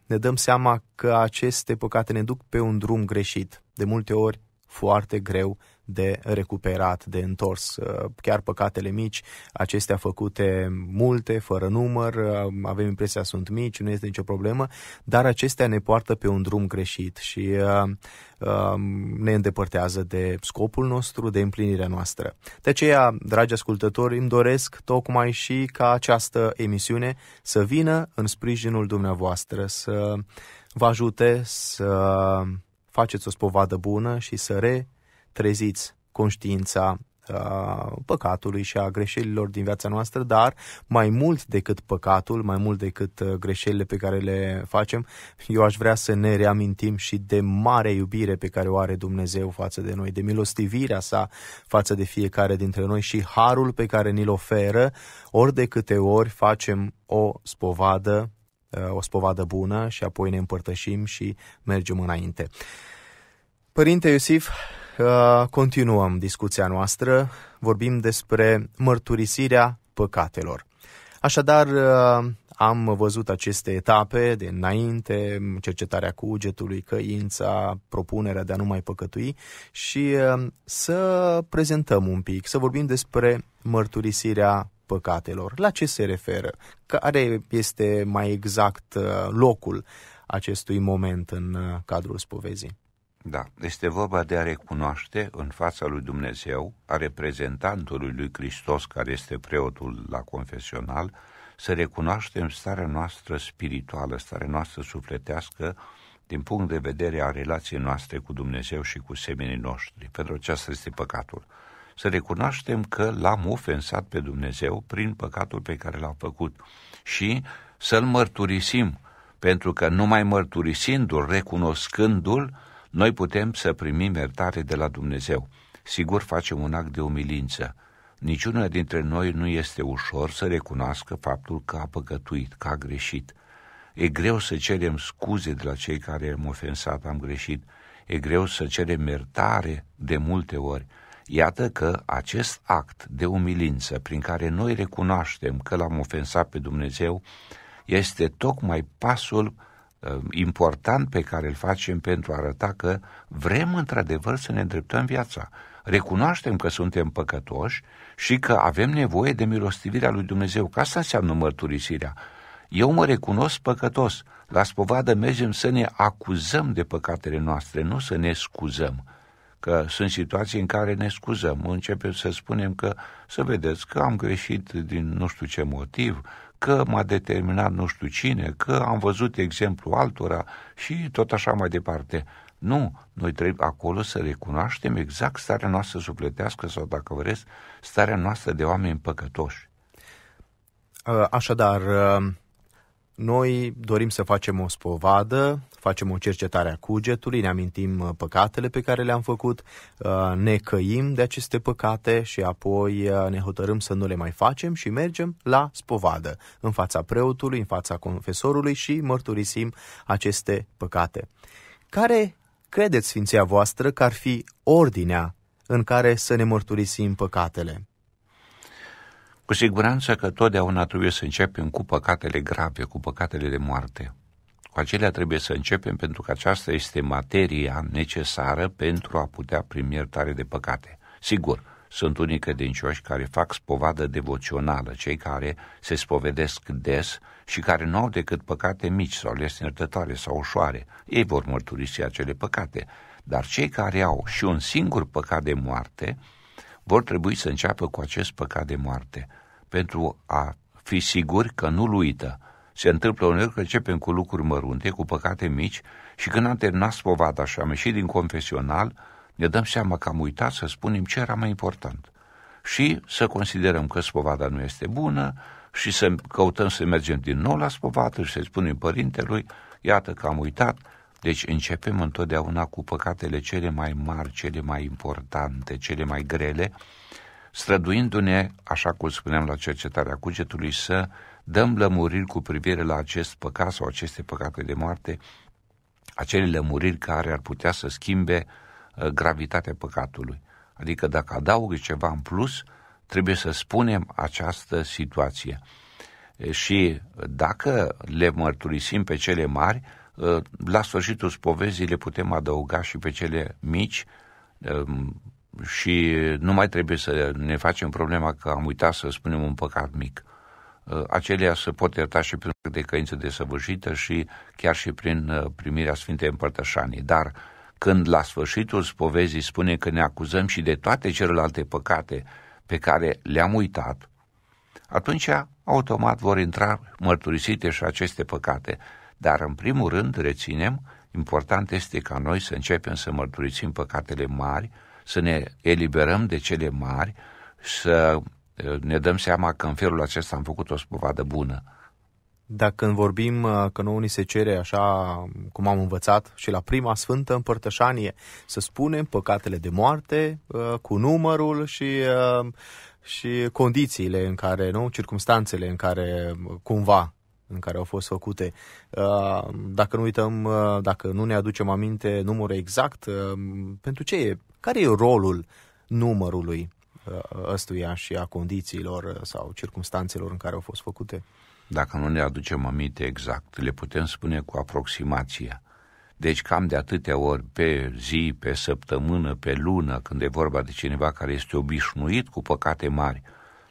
ne dăm seama că aceste păcate ne duc pe un drum greșit, de multe ori foarte greu de recuperat, de întors. Uh, chiar păcatele mici, acestea făcute multe, fără număr, uh, avem impresia sunt mici, nu este nicio problemă, dar acestea ne poartă pe un drum greșit și uh, um, ne îndepărtează de scopul nostru, de împlinirea noastră. De aceea, dragi ascultători, îmi doresc tocmai și ca această emisiune să vină în sprijinul dumneavoastră, să vă ajute să faceți o spovadă bună și să re treziți conștiința uh, păcatului și a greșelilor din viața noastră, dar mai mult decât păcatul, mai mult decât uh, greșelile pe care le facem, eu aș vrea să ne reamintim și de mare iubire pe care o are Dumnezeu față de noi, de milostivirea sa față de fiecare dintre noi și harul pe care ni-l oferă ori de câte ori facem o spovadă, uh, o spovadă bună și apoi ne împărtășim și mergem înainte. Părinte Iosif, continuăm discuția noastră, vorbim despre mărturisirea păcatelor. Așadar, uh, am văzut aceste etape de înainte, cercetarea cugetului, căința, propunerea de a nu mai păcătui și uh, să prezentăm un pic, să vorbim despre mărturisirea păcatelor. La ce se referă? Care este mai exact uh, locul acestui moment în cadrul spovezii? Da, este vorba de a recunoaște în fața lui Dumnezeu, a reprezentantului lui Hristos, care este preotul la confesional, să recunoaștem starea noastră spirituală, starea noastră sufletească, din punct de vedere a relației noastre cu Dumnezeu și cu semenii noștri. Pentru aceasta este păcatul. Să recunoaștem că l-am ofensat pe Dumnezeu prin păcatul pe care l-am făcut și să-l mărturisim, pentru că numai mărturisindu-l, recunoscându-l, noi putem să primim iertare de la Dumnezeu. Sigur, facem un act de umilință. Niciuna dintre noi nu este ușor să recunoască faptul că a păcătuit, că a greșit. E greu să cerem scuze de la cei care am ofensat, am greșit. E greu să cerem iertare de multe ori. Iată că acest act de umilință prin care noi recunoaștem că l-am ofensat pe Dumnezeu este tocmai pasul Um, important pe care îl facem pentru a arăta că vrem într-adevăr să ne îndreptăm viața. Recunoaștem că suntem păcătoși și că avem nevoie de milostivirea lui Dumnezeu, că asta înseamnă mărturisirea. Eu mă recunosc păcătos, la spovadă mergem să ne acuzăm de păcatele noastre, nu să ne scuzăm. Că sunt situații în care ne scuzăm, începem să spunem că, să vedeți, că am greșit din nu știu ce motiv, că m-a determinat nu știu cine, că am văzut exemplu altora și tot așa mai departe. Nu, noi trebuie acolo să recunoaștem exact starea noastră sufletească sau, dacă vreți, starea noastră de oameni păcătoși. Așadar, noi dorim să facem o spovadă, facem o cercetare a cugetului, ne amintim uh, păcatele pe care le-am făcut, uh, ne căim de aceste păcate și apoi uh, ne hotărâm să nu le mai facem și mergem la spovadă, în fața preotului, în fața confesorului și mărturisim aceste păcate. Care credeți, Sfinția voastră, că ar fi ordinea în care să ne mărturisim păcatele? Cu siguranță că totdeauna trebuie să începem cu păcatele grave, cu păcatele de moarte. Cu acelea trebuie să începem pentru că aceasta este materia necesară pentru a putea primi iertare de păcate. Sigur, sunt unii credincioși care fac spovadă devoțională, cei care se spovedesc des și care nu au decât păcate mici sau lesnertătoare sau ușoare. Ei vor mărturisi acele păcate, dar cei care au și un singur păcat de moarte vor trebui să înceapă cu acest păcat de moarte – pentru a fi siguri că nu-l uită. Se întâmplă uneori că începem cu lucruri mărunte, cu păcate mici și când am terminat spovada și am ieșit din confesional, ne dăm seama că am uitat să spunem ce era mai important. Și să considerăm că spovada nu este bună și să căutăm să mergem din nou la spovadă și să-i spunem părintelui, iată că am uitat, deci începem întotdeauna cu păcatele cele mai mari, cele mai importante, cele mai grele străduindu-ne, așa cum spuneam la cercetarea cugetului, să dăm lămuriri cu privire la acest păcat sau aceste păcate de moarte, acele lămuriri care ar putea să schimbe uh, gravitatea păcatului. Adică dacă adaugă ceva în plus, trebuie să spunem această situație. Și dacă le mărturisim pe cele mari, uh, la sfârșitul spovezii le putem adăuga și pe cele mici, um, și nu mai trebuie să ne facem problema că am uitat să spunem un păcat mic. Uh, acelea se pot ierta și prin căință desăvârșită și chiar și prin uh, primirea Sfintei Împărtășanii. Dar când la sfârșitul spovezii spune că ne acuzăm și de toate celelalte păcate pe care le-am uitat, atunci automat vor intra mărturisite și aceste păcate. Dar în primul rând reținem, important este ca noi să începem să mărturisim păcatele mari, să ne eliberăm de cele mari, să ne dăm seama că în felul acesta am făcut o spovadă bună. Dacă când vorbim uh, că nouă ni se cere, așa cum am învățat și la prima sfântă împărtășanie, să spunem păcatele de moarte uh, cu numărul și, uh, și condițiile în care, nu, circumstanțele în care cumva în care au fost făcute. Uh, dacă nu uităm, uh, dacă nu ne aducem aminte numărul exact, uh, pentru ce e? Care e rolul numărului ăstuia și a condițiilor sau circumstanțelor în care au fost făcute? Dacă nu ne aducem aminte exact, le putem spune cu aproximația. Deci cam de atâtea ori pe zi, pe săptămână, pe lună, când e vorba de cineva care este obișnuit cu păcate mari,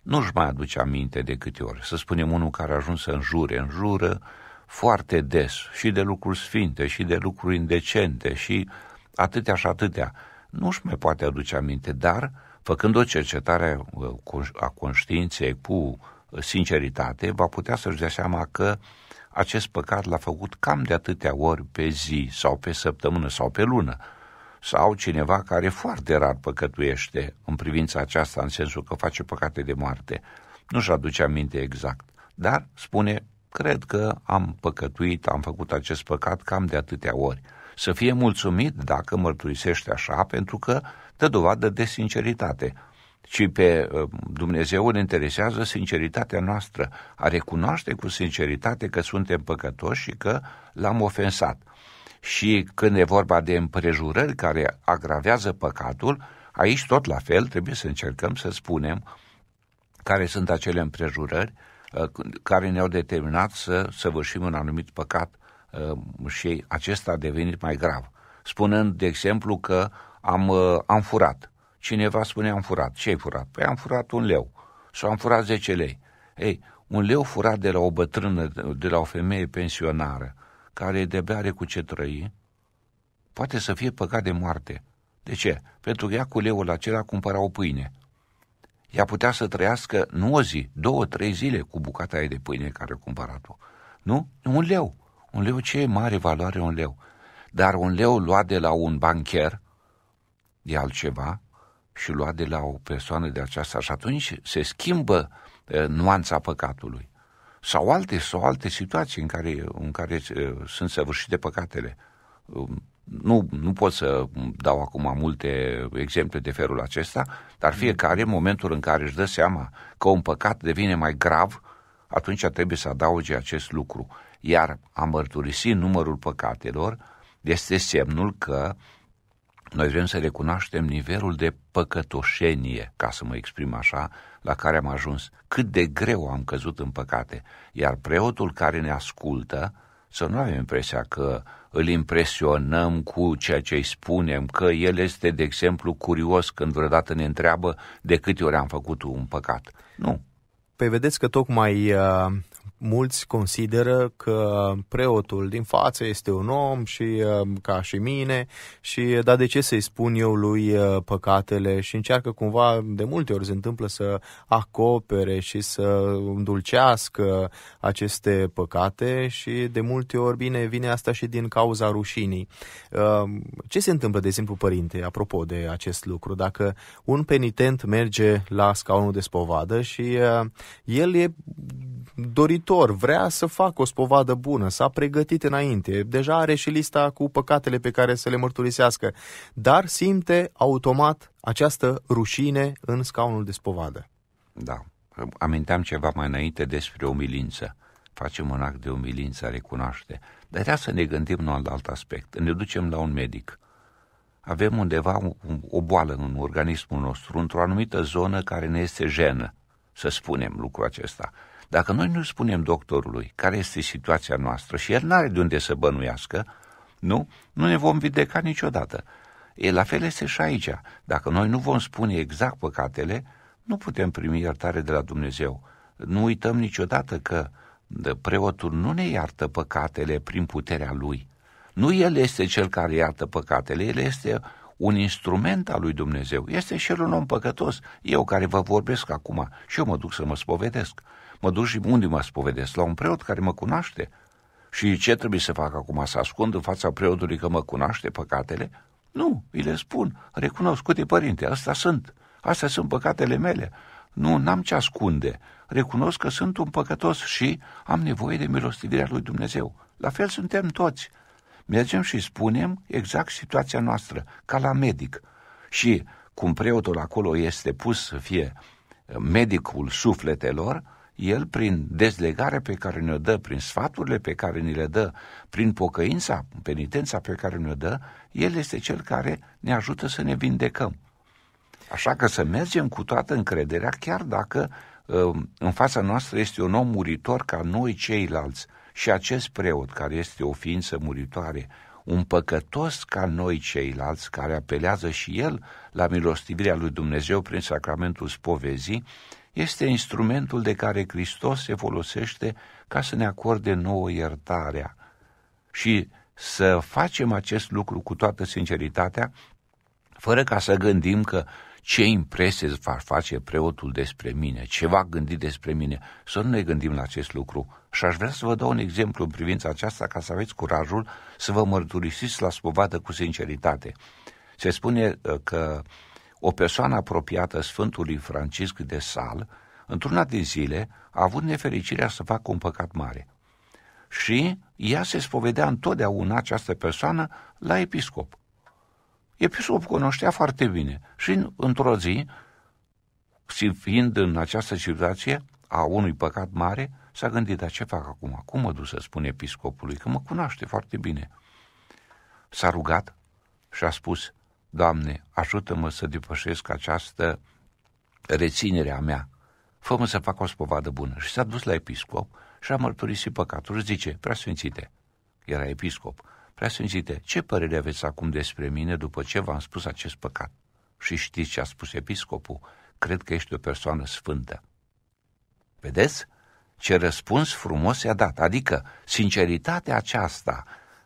nu-și mai aduce aminte de câte ori. Să spunem unul care a ajuns să înjure, înjură foarte des și de lucruri sfinte și de lucruri indecente și atâtea și atâtea. Nu-și mai poate aduce aminte, dar făcând o cercetare uh, a conștiinței cu uh, sinceritate, va putea să-și dea seama că acest păcat l-a făcut cam de atâtea ori pe zi sau pe săptămână sau pe lună sau cineva care foarte rar păcătuiește în privința aceasta, în sensul că face păcate de moarte. Nu-și aduce aminte exact, dar spune, cred că am păcătuit, am făcut acest păcat cam de atâtea ori. Să fie mulțumit dacă mărturisește așa, pentru că dă dovadă de sinceritate, ci pe uh, Dumnezeu îl interesează sinceritatea noastră, a recunoaște cu sinceritate că suntem păcătoși și că l-am ofensat și când e vorba de împrejurări care agravează păcatul, aici tot la fel trebuie să încercăm să spunem care sunt acele împrejurări uh, care ne-au determinat să săvârșim un anumit păcat uh, și acesta a devenit mai grav. Spunând, de exemplu, că am, uh, am furat. Cineva spune am furat. Ce ai furat? Păi am furat un leu sau am furat 10 lei. Ei, un leu furat de la o bătrână, de la o femeie pensionară, care de bea are cu ce trăi, poate să fie păcat de moarte. De ce? Pentru că ea cu leul acela cumpăra o pâine. Ea putea să trăiască nu o zi, două, trei zile cu bucata aia de pâine care a cumpărat-o. Nu? Un leu. Un leu ce e mare valoare un leu. Dar un leu luat de la un bancher de altceva și luat de la o persoană de aceasta și atunci se schimbă eh, nuanța păcatului sau alte, sau alte situații în care, în care uh, sunt săvârșite păcatele. Um, nu, nu pot să dau acum multe exemple de felul acesta, dar fiecare, în momentul în care își dă seama că un păcat devine mai grav, atunci trebuie să adauge acest lucru. Iar a mărturisi numărul păcatelor este semnul că noi vrem să recunoaștem nivelul de păcătoșenie, ca să mă exprim așa, la care am ajuns, cât de greu am căzut în păcate, iar preotul care ne ascultă să nu avem impresia că îl impresionăm cu ceea ce îi spunem, că el este, de exemplu, curios când vreodată ne întreabă de câte ori am făcut un păcat. Nu. Păi vedeți că tocmai uh, mulți consideră că preotul din față este un om și uh, ca și mine și da de ce să-i spun eu lui uh, păcatele și încearcă cumva de multe ori se întâmplă să acopere și să îndulcească aceste păcate și de multe ori bine vine asta și din cauza rușinii. Ce se întâmplă de exemplu părinte apropo de acest lucru dacă un penitent merge la scaunul de spovadă și el e dorit viitor, vrea să facă o spovadă bună, s-a pregătit înainte, deja are și lista cu păcatele pe care să le mărturisească, dar simte automat această rușine în scaunul de spovadă. Da. Aminteam ceva mai înainte despre umilință. Facem un act de umilință, recunoaște. Dar trebuie să ne gândim la un alt aspect. Ne ducem la un medic. Avem undeva o boală în organismul nostru, într-o anumită zonă care ne este jenă, să spunem lucrul acesta. Dacă noi nu spunem doctorului care este situația noastră și el n-are de unde să bănuiască, nu, nu ne vom vindeca niciodată. E la fel este și aici. Dacă noi nu vom spune exact păcatele, nu putem primi iertare de la Dumnezeu. Nu uităm niciodată că preotul nu ne iartă păcatele prin puterea lui. Nu el este cel care iartă păcatele, el este un instrument al lui Dumnezeu. Este și el un om păcătos. Eu care vă vorbesc acum și eu mă duc să mă spovedesc mă duc și unde mă spovedesc? La un preot care mă cunoaște. Și ce trebuie să fac acum? Să ascund în fața preotului că mă cunoaște păcatele? Nu, îi le spun, recunoscute părinte, asta sunt, astea sunt păcatele mele. Nu, n-am ce ascunde. Recunosc că sunt un păcătos și am nevoie de milostivirea lui Dumnezeu. La fel suntem toți. Mergem și spunem exact situația noastră, ca la medic. Și cum preotul acolo este pus să fie medicul sufletelor, el, prin dezlegarea pe care ne-o dă, prin sfaturile pe care ni le dă, prin pocăința, penitența pe care ne-o dă, El este Cel care ne ajută să ne vindecăm. Așa că să mergem cu toată încrederea, chiar dacă uh, în fața noastră este un om muritor ca noi ceilalți și acest preot care este o ființă muritoare, un păcătos ca noi ceilalți care apelează și el la milostivirea lui Dumnezeu prin sacramentul spovezii, este instrumentul de care Hristos se folosește ca să ne acorde nouă iertarea și să facem acest lucru cu toată sinceritatea, fără ca să gândim că ce impresie îți va face preotul despre mine, ce va gândi despre mine, să nu ne gândim la acest lucru. Și aș vrea să vă dau un exemplu în privința aceasta ca să aveți curajul să vă mărturisiți la spovadă cu sinceritate. Se spune uh, că uh, o persoană apropiată Sfântului Francisc de Sal, într-una din zile, a avut nefericirea să facă un păcat mare. Și ea se spovedea întotdeauna această persoană la episcop. Episcop cunoștea foarte bine și într-o zi, fiind în această situație a unui păcat mare, s-a gândit, dar ce fac acum? Cum mă duc să spun episcopului? Că mă cunoaște foarte bine. S-a rugat și a spus, Doamne, ajută-mă să depășesc această reținere a mea. Fă-mă să fac o spovadă bună. Și s-a dus la episcop și a mărturisit păcatul. și zice, preasfințite, era episcop, preasfințite, ce părere aveți acum despre mine după ce v-am spus acest păcat? Și știți ce a spus episcopul? Cred că ești o persoană sfântă. Vedeți? Ce răspuns frumos i-a dat. Adică, sinceritatea aceasta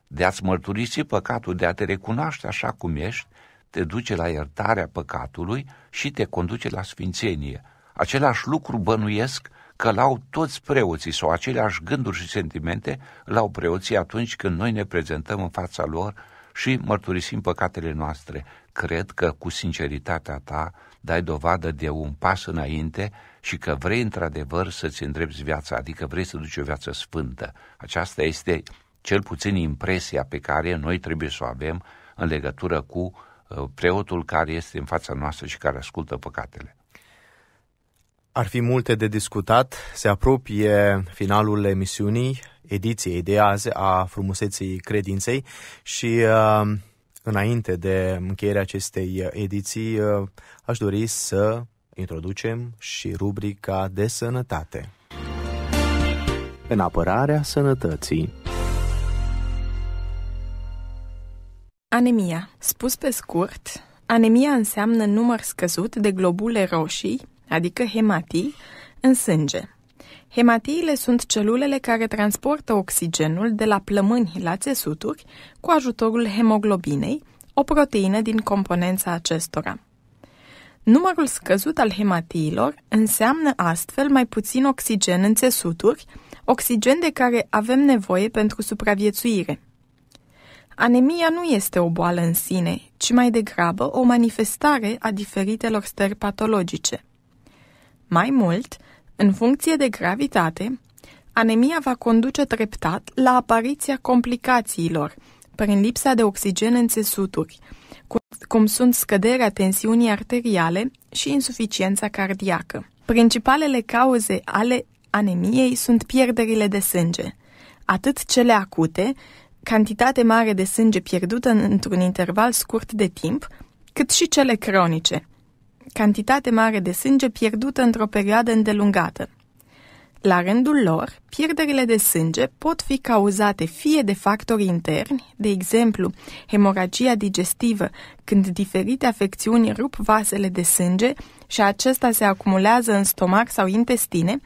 de a-ți mărturisi păcatul, de a te recunoaște așa cum ești, te duce la iertarea păcatului și te conduce la sfințenie. Același lucru bănuiesc că l-au toți preoții sau aceleași gânduri și sentimente l-au preoții atunci când noi ne prezentăm în fața lor și mărturisim păcatele noastre. Cred că cu sinceritatea ta dai dovadă de un pas înainte și că vrei într-adevăr să-ți îndrepți viața, adică vrei să duci o viață sfântă. Aceasta este cel puțin impresia pe care noi trebuie să o avem în legătură cu Uh, preotul care este în fața noastră și care ascultă păcatele. Ar fi multe de discutat. Se apropie finalul emisiunii, ediției de azi a frumuseții credinței și uh, înainte de încheierea acestei ediții uh, aș dori să introducem și rubrica de sănătate. În apărarea sănătății Anemia. Spus pe scurt, anemia înseamnă număr scăzut de globule roșii, adică hematii, în sânge. Hematiile sunt celulele care transportă oxigenul de la plămâni la țesuturi cu ajutorul hemoglobinei, o proteină din componența acestora. Numărul scăzut al hematiilor înseamnă astfel mai puțin oxigen în țesuturi, oxigen de care avem nevoie pentru supraviețuire. Anemia nu este o boală în sine, ci mai degrabă o manifestare a diferitelor stări patologice. Mai mult, în funcție de gravitate, anemia va conduce treptat la apariția complicațiilor, prin lipsa de oxigen în țesuturi, cum sunt scăderea tensiunii arteriale și insuficiența cardiacă. Principalele cauze ale anemiei sunt pierderile de sânge, atât cele acute, cantitate mare de sânge pierdută într-un interval scurt de timp, cât și cele cronice, cantitate mare de sânge pierdută într-o perioadă îndelungată, la rândul lor, pierderile de sânge pot fi cauzate fie de factori interni, de exemplu, hemoragia digestivă, când diferite afecțiuni rup vasele de sânge și acesta se acumulează în stomac sau intestine,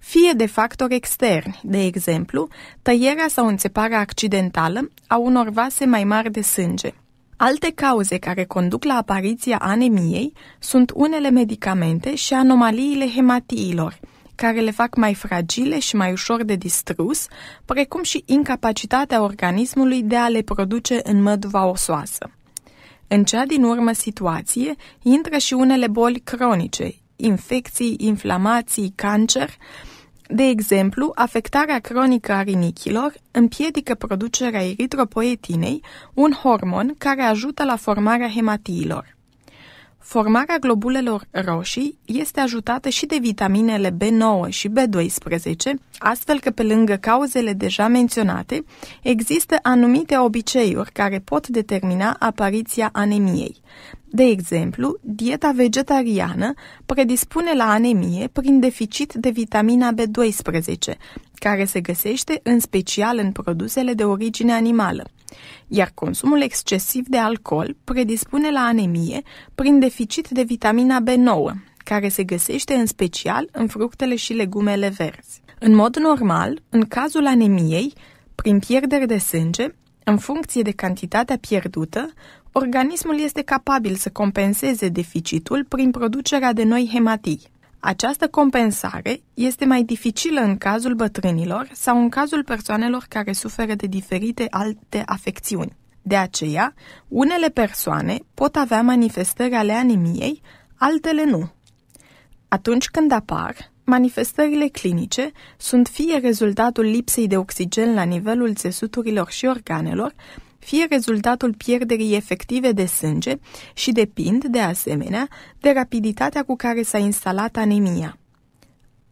fie de factori externi, de exemplu, tăierea sau înțeparea accidentală a unor vase mai mari de sânge. Alte cauze care conduc la apariția anemiei sunt unele medicamente și anomaliile hematiilor – care le fac mai fragile și mai ușor de distrus, precum și incapacitatea organismului de a le produce în măduva osoasă. În cea din urmă situație intră și unele boli cronice, infecții, inflamații, cancer. De exemplu, afectarea cronică a rinichilor împiedică producerea eritropoietinei, un hormon care ajută la formarea hematiilor. Formarea globulelor roșii este ajutată și de vitaminele B9 și B12, astfel că pe lângă cauzele deja menționate, există anumite obiceiuri care pot determina apariția anemiei. De exemplu, dieta vegetariană predispune la anemie prin deficit de vitamina B12, care se găsește în special în produsele de origine animală iar consumul excesiv de alcool predispune la anemie prin deficit de vitamina B9, care se găsește în special în fructele și legumele verzi. În mod normal, în cazul anemiei, prin pierdere de sânge, în funcție de cantitatea pierdută, organismul este capabil să compenseze deficitul prin producerea de noi hematii. Această compensare este mai dificilă în cazul bătrânilor sau în cazul persoanelor care suferă de diferite alte afecțiuni. De aceea, unele persoane pot avea manifestări ale anemiei, altele nu. Atunci când apar, manifestările clinice sunt fie rezultatul lipsei de oxigen la nivelul țesuturilor și organelor, fie rezultatul pierderii efective de sânge și depind, de asemenea, de rapiditatea cu care s-a instalat anemia.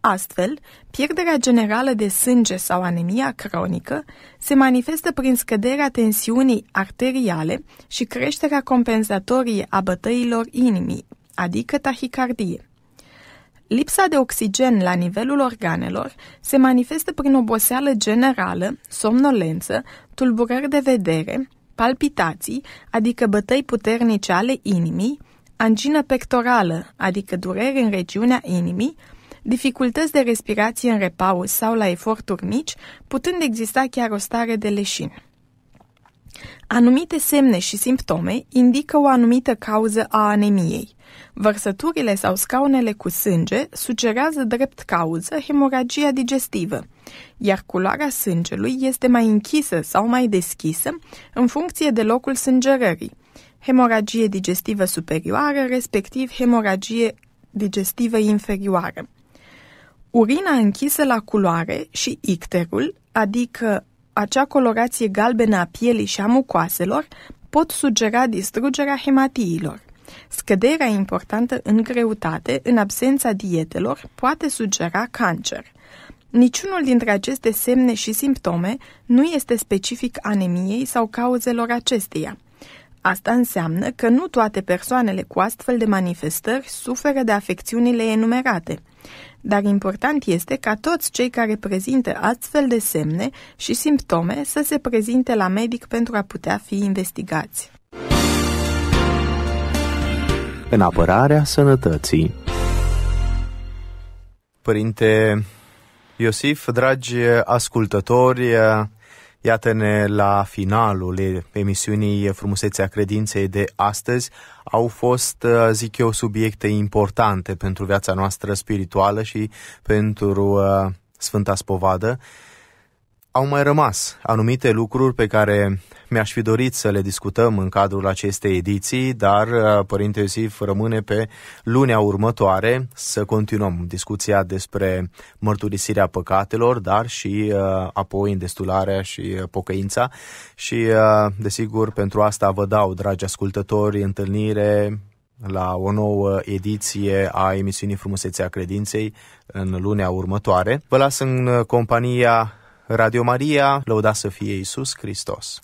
Astfel, pierderea generală de sânge sau anemia cronică se manifestă prin scăderea tensiunii arteriale și creșterea compensatorie a bătăilor inimii, adică tahicardie. Lipsa de oxigen la nivelul organelor se manifestă prin oboseală generală, somnolență, tulburări de vedere, palpitații, adică bătăi puternice ale inimii, angină pectorală, adică dureri în regiunea inimii, dificultăți de respirație în repaus sau la eforturi mici, putând exista chiar o stare de leșin. Anumite semne și simptome indică o anumită cauză a anemiei. Vărsăturile sau scaunele cu sânge sugerează drept cauză hemoragia digestivă, iar culoarea sângelui este mai închisă sau mai deschisă în funcție de locul sângerării, hemoragie digestivă superioară, respectiv hemoragie digestivă inferioară. Urina închisă la culoare și icterul, adică acea colorație galbenă a pielii și a mucoaselor, pot sugera distrugerea hematiilor. Scăderea importantă în greutate, în absența dietelor, poate sugera cancer. Niciunul dintre aceste semne și simptome nu este specific anemiei sau cauzelor acesteia. Asta înseamnă că nu toate persoanele cu astfel de manifestări suferă de afecțiunile enumerate. Dar important este ca toți cei care prezintă astfel de semne și simptome să se prezinte la medic pentru a putea fi investigați în apărarea sănătății. Părinte Iosif, dragi ascultători, Iată-ne la finalul emisiunii Frumusețea Credinței de astăzi. Au fost, zic eu, subiecte importante pentru viața noastră spirituală și pentru uh, Sfânta Spovadă au mai rămas anumite lucruri pe care mi-aș fi dorit să le discutăm în cadrul acestei ediții, dar uh, Părinte Iosif rămâne pe lunea următoare să continuăm discuția despre mărturisirea păcatelor, dar și uh, apoi destularea și uh, pocăința și uh, desigur pentru asta vă dau, dragi ascultători, întâlnire la o nouă ediție a emisiunii Frumusețea Credinței în lunea următoare. Vă las în uh, compania Radio Maria, lăuda să fie Iisus Hristos!